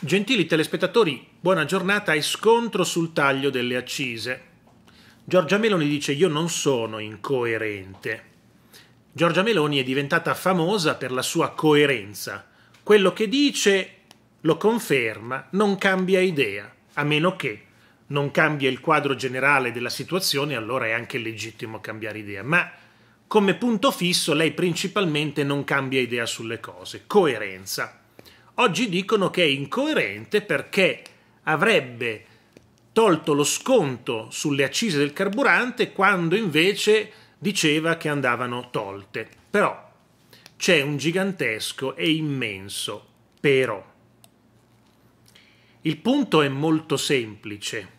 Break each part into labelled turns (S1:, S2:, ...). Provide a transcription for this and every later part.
S1: Gentili telespettatori, buona giornata e scontro sul taglio delle accise. Giorgia Meloni dice io non sono incoerente. Giorgia Meloni è diventata famosa per la sua coerenza. Quello che dice lo conferma, non cambia idea, a meno che non cambia il quadro generale della situazione, allora è anche legittimo cambiare idea. Ma come punto fisso lei principalmente non cambia idea sulle cose. Coerenza oggi dicono che è incoerente perché avrebbe tolto lo sconto sulle accise del carburante quando invece diceva che andavano tolte. Però c'è un gigantesco e immenso però. Il punto è molto semplice.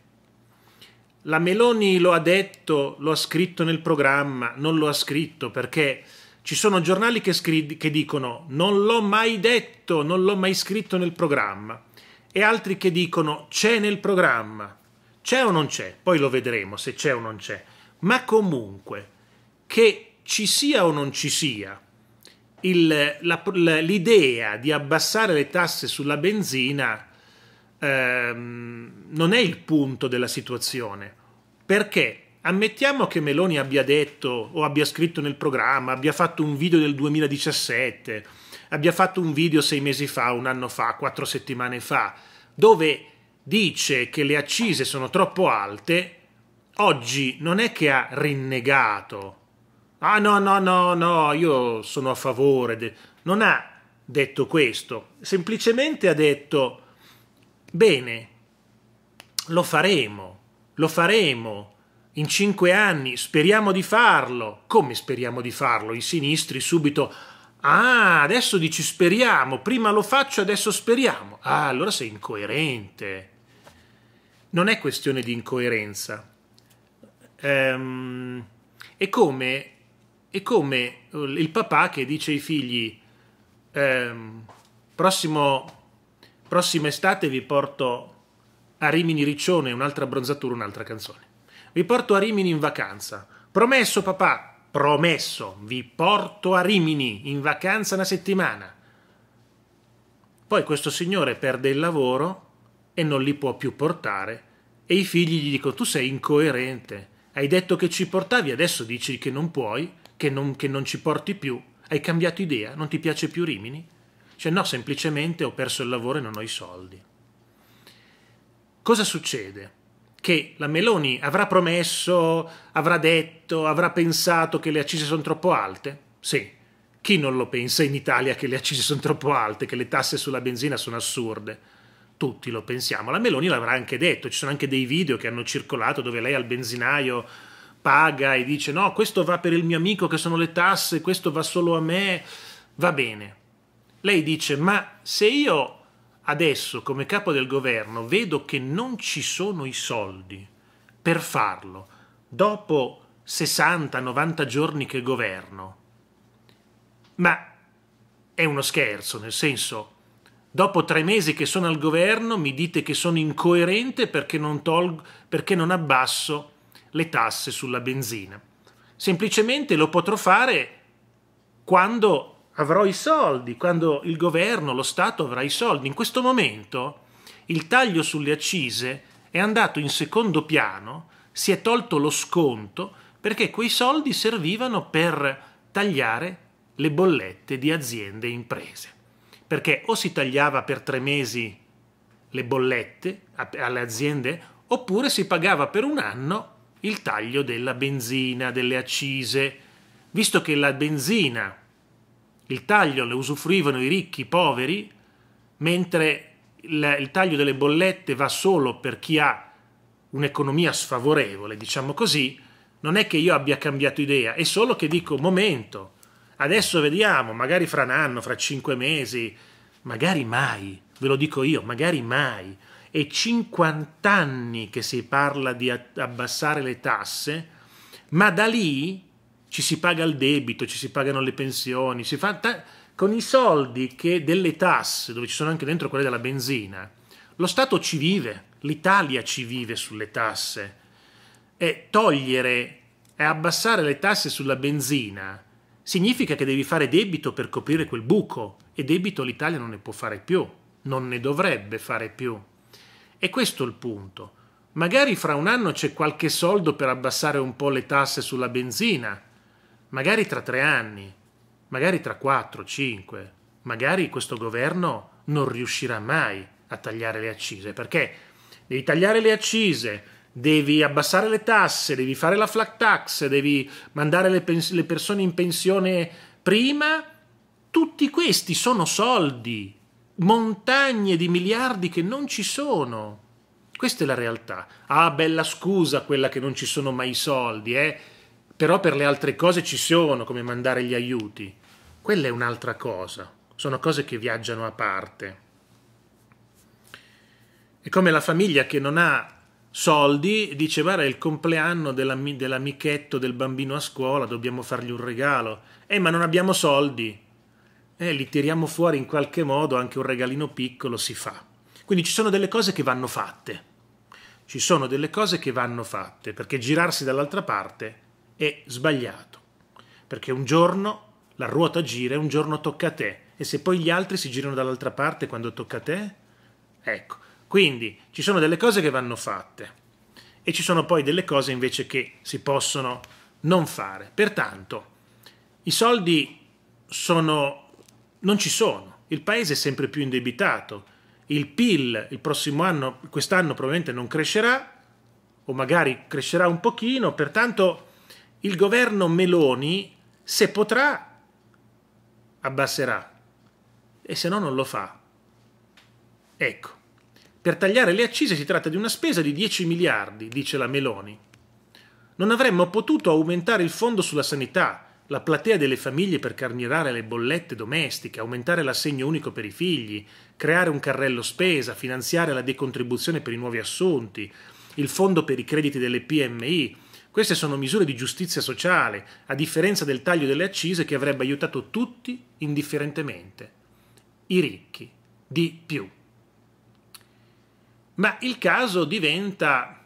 S1: La Meloni lo ha detto, lo ha scritto nel programma, non lo ha scritto perché ci sono giornali che, scri- che dicono non l'ho mai detto, non l'ho mai scritto nel programma e altri che dicono c'è nel programma. C'è o non c'è? Poi lo vedremo se c'è o non c'è. Ma comunque, che ci sia o non ci sia il, la, l'idea di abbassare le tasse sulla benzina ehm, non è il punto della situazione. Perché? Ammettiamo che Meloni abbia detto o abbia scritto nel programma, abbia fatto un video del 2017, abbia fatto un video sei mesi fa, un anno fa, quattro settimane fa, dove dice che le accise sono troppo alte, oggi non è che ha rinnegato. Ah no, no, no, no, io sono a favore. Non ha detto questo, semplicemente ha detto, bene, lo faremo, lo faremo in cinque anni, speriamo di farlo. Come speriamo di farlo? I sinistri subito, ah, adesso dici speriamo, prima lo faccio, adesso speriamo. Ah, allora sei incoerente. Non è questione di incoerenza. Ehm, è, come, è come eh, il papà che dice ai figli, ehm, prossimo, prossima estate vi porto a Rimini Riccione un'altra bronzatura, un'altra canzone. Vi porto a Rimini in vacanza. Promesso, papà, promesso, vi porto a Rimini in vacanza una settimana. Poi questo signore perde il lavoro e non li può più portare e i figli gli dicono tu sei incoerente, hai detto che ci portavi, adesso dici che non puoi, che non, che non ci porti più, hai cambiato idea, non ti piace più Rimini? Cioè no, semplicemente ho perso il lavoro e non ho i soldi. Cosa succede? che la Meloni avrà promesso, avrà detto, avrà pensato che le accise sono troppo alte? Sì. Chi non lo pensa in Italia che le accise sono troppo alte, che le tasse sulla benzina sono assurde? Tutti lo pensiamo. La Meloni l'avrà anche detto, ci sono anche dei video che hanno circolato dove lei al benzinaio paga e dice no, questo va per il mio amico che sono le tasse, questo va solo a me, va bene. Lei dice ma se io adesso come capo del governo vedo che non ci sono i soldi per farlo dopo 60-90 giorni che governo. Ma è uno scherzo, nel senso, dopo tre mesi che sono al governo mi dite che sono incoerente perché non, tolgo, perché non abbasso le tasse sulla benzina. Semplicemente lo potrò fare quando avrò i soldi, quando il governo, lo Stato avrà i soldi. In questo momento il taglio sulle accise è andato in secondo piano, si è tolto lo sconto perché quei soldi servivano per tagliare le bollette di aziende e imprese. Perché o si tagliava per tre mesi le bollette alle aziende oppure si pagava per un anno il taglio della benzina, delle accise. Visto che la benzina il taglio lo usufruivano i ricchi, i poveri, mentre il, il taglio delle bollette va solo per chi ha un'economia sfavorevole, diciamo così, non è che io abbia cambiato idea, è solo che dico momento, adesso vediamo, magari fra un anno, fra cinque mesi, magari mai, ve lo dico io, magari mai. È 50 anni che si parla di abbassare le tasse, ma da lì ci si paga il debito, ci si pagano le pensioni, si fa ta- con i soldi che delle tasse, dove ci sono anche dentro quelle della benzina, lo Stato ci vive, l'Italia ci vive sulle tasse. E togliere e abbassare le tasse sulla benzina significa che devi fare debito per coprire quel buco e debito l'Italia non ne può fare più, non ne dovrebbe fare più. E questo è il punto. Magari fra un anno c'è qualche soldo per abbassare un po' le tasse sulla benzina, magari tra tre anni, magari tra quattro, cinque, magari questo governo non riuscirà mai a tagliare le accise, perché devi tagliare le accise, devi abbassare le tasse, devi fare la flat tax, devi mandare le, pens- le persone in pensione prima, tutti questi sono soldi, montagne di miliardi che non ci sono. Questa è la realtà. Ah, bella scusa quella che non ci sono mai soldi, eh? però per le altre cose ci sono, come mandare gli aiuti. Quella è un'altra cosa, sono cose che viaggiano a parte. È come la famiglia che non ha soldi dice guarda è il compleanno dell'amichetto del bambino a scuola, dobbiamo fargli un regalo. Eh ma non abbiamo soldi. Eh li tiriamo fuori in qualche modo, anche un regalino piccolo si fa. Quindi ci sono delle cose che vanno fatte. Ci sono delle cose che vanno fatte, perché girarsi dall'altra parte è sbagliato, perché un giorno la ruota gira e un giorno tocca a te, e se poi gli altri si girano dall'altra parte quando tocca a te, ecco, quindi ci sono delle cose che vanno fatte e ci sono poi delle cose invece che si possono non fare. Pertanto, i soldi sono, non ci sono, il paese è sempre più indebitato, il PIL il prossimo anno, quest'anno probabilmente non crescerà, o magari crescerà un pochino, pertanto il governo Meloni, se potrà, abbasserà e se no non lo fa. Ecco, per tagliare le accise si tratta di una spesa di 10 miliardi, dice la Meloni. Non avremmo potuto aumentare il fondo sulla sanità, la platea delle famiglie per carnierare le bollette domestiche, aumentare l'assegno unico per i figli, creare un carrello spesa, finanziare la decontribuzione per i nuovi assunti, il fondo per i crediti delle PMI, queste sono misure di giustizia sociale, a differenza del taglio delle accise che avrebbe aiutato tutti indifferentemente. I ricchi, di più. Ma il caso diventa,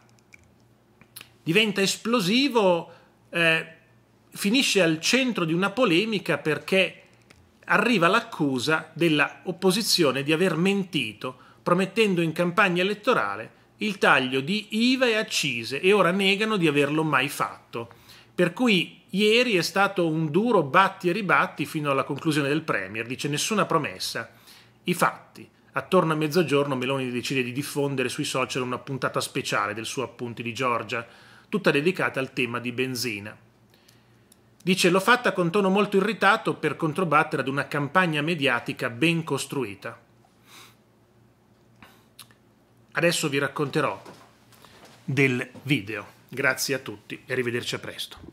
S1: diventa esplosivo, eh, finisce al centro di una polemica perché arriva l'accusa dell'opposizione di aver mentito promettendo in campagna elettorale il taglio di IVA e accise e ora negano di averlo mai fatto. Per cui ieri è stato un duro batti e ribatti fino alla conclusione del Premier, dice nessuna promessa. I fatti. Attorno a mezzogiorno Meloni decide di diffondere sui social una puntata speciale del suo Appunti di Giorgia, tutta dedicata al tema di benzina. Dice l'ho fatta con tono molto irritato per controbattere ad una campagna mediatica ben costruita. Adesso vi racconterò del video. Grazie a tutti e arrivederci a presto.